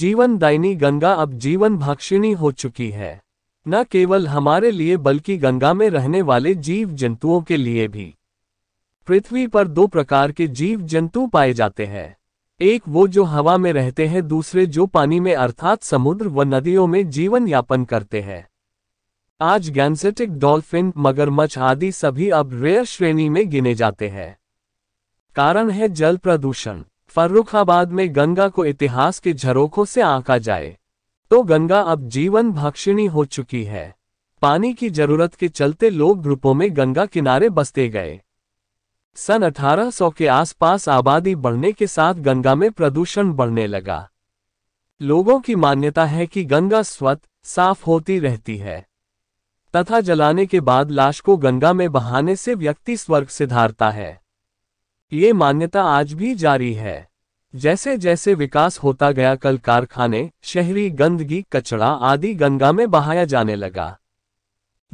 जीवन दायनी गंगा अब जीवन भक्षिणी हो चुकी है न केवल हमारे लिए बल्कि गंगा में रहने वाले जीव जंतुओं के लिए भी पृथ्वी पर दो प्रकार के जीव जंतु पाए जाते हैं एक वो जो हवा में रहते हैं दूसरे जो पानी में अर्थात समुद्र व नदियों में जीवन यापन करते हैं आज गैंसेटिक डॉल्फिन मगरमच्छ आदि सभी अब रेयर श्रेणी में गिने जाते हैं कारण है जल प्रदूषण फर्रुखाबाद में गंगा को इतिहास के झरोखों से आंका जाए तो गंगा अब जीवन भक्षिणी हो चुकी है पानी की जरूरत के चलते लोग ग्रुपों में गंगा किनारे बसते गए सन 1800 के आसपास आबादी बढ़ने के साथ गंगा में प्रदूषण बढ़ने लगा लोगों की मान्यता है कि गंगा स्वत साफ होती रहती है तथा जलाने के बाद लाश को गंगा में बहाने से व्यक्ति स्वर्ग सिधारता है ये मान्यता आज भी जारी है जैसे जैसे विकास होता गया कल कारखाने शहरी गंदगी कचरा आदि गंगा में बहाया जाने लगा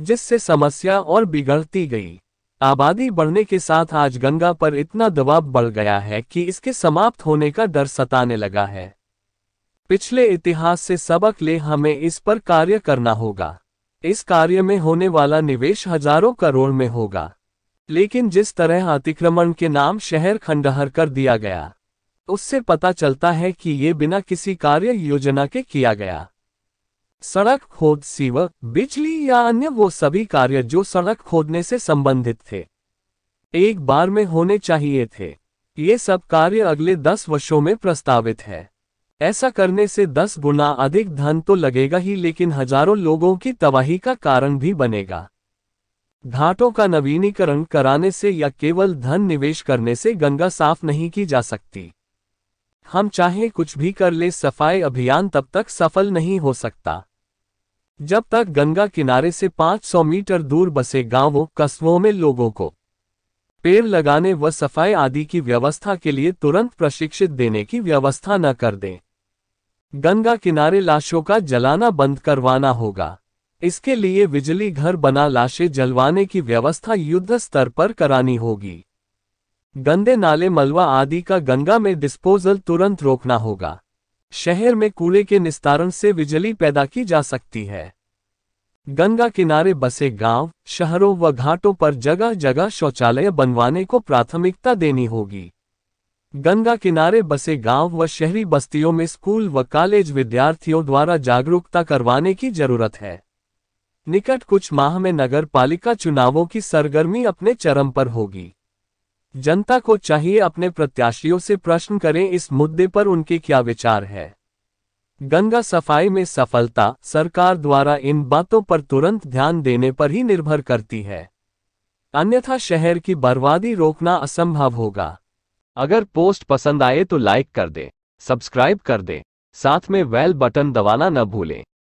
जिससे समस्या और बिगड़ती गई आबादी बढ़ने के साथ आज गंगा पर इतना दबाव बढ़ गया है कि इसके समाप्त होने का डर सताने लगा है पिछले इतिहास से सबक ले हमें इस पर कार्य करना होगा इस कार्य में होने वाला निवेश हजारों करोड़ में होगा लेकिन जिस तरह अतिक्रमण के नाम शहर खंडहर कर दिया गया उससे पता चलता है कि ये बिना किसी कार्य योजना के किया गया सड़क खोद सीव बिजली या अन्य वो सभी कार्य जो सड़क खोदने से संबंधित थे एक बार में होने चाहिए थे ये सब कार्य अगले दस वर्षों में प्रस्तावित है ऐसा करने से दस गुना अधिक धन तो लगेगा ही लेकिन हजारों लोगों की तबाही का कारण भी बनेगा घाटों का नवीनीकरण कराने से या केवल धन निवेश करने से गंगा साफ नहीं की जा सकती हम चाहे कुछ भी कर ले सफाई अभियान तब तक सफल नहीं हो सकता जब तक गंगा किनारे से 500 मीटर दूर बसे गांवों कस्बों में लोगों को पेड़ लगाने व सफाई आदि की व्यवस्था के लिए तुरंत प्रशिक्षित देने की व्यवस्था न कर दें गंगा किनारे लाशों का जलाना बंद करवाना होगा इसके लिए बिजली घर बना लाशें जलवाने की व्यवस्था युद्ध स्तर पर करानी होगी गंदे नाले मलवा आदि का गंगा में डिस्पोजल तुरंत रोकना होगा शहर में कूड़े के निस्तारण से बिजली पैदा की जा सकती है गंगा किनारे बसे गांव, शहरों व घाटों पर जगह जगह शौचालय बनवाने को प्राथमिकता देनी होगी गंगा किनारे बसे गांव व शहरी बस्तियों में स्कूल व कॉलेज विद्यार्थियों द्वारा जागरूकता करवाने की जरूरत है निकट कुछ माह में नगर पालिका चुनावों की सरगर्मी अपने चरम पर होगी जनता को चाहिए अपने प्रत्याशियों से प्रश्न करें इस मुद्दे पर उनके क्या विचार है गंगा सफाई में सफलता सरकार द्वारा इन बातों पर तुरंत ध्यान देने पर ही निर्भर करती है अन्यथा शहर की बर्बादी रोकना असंभव होगा अगर पोस्ट पसंद आए तो लाइक कर दें सब्सक्राइब कर दें साथ में वेल बटन दबाना न भूलें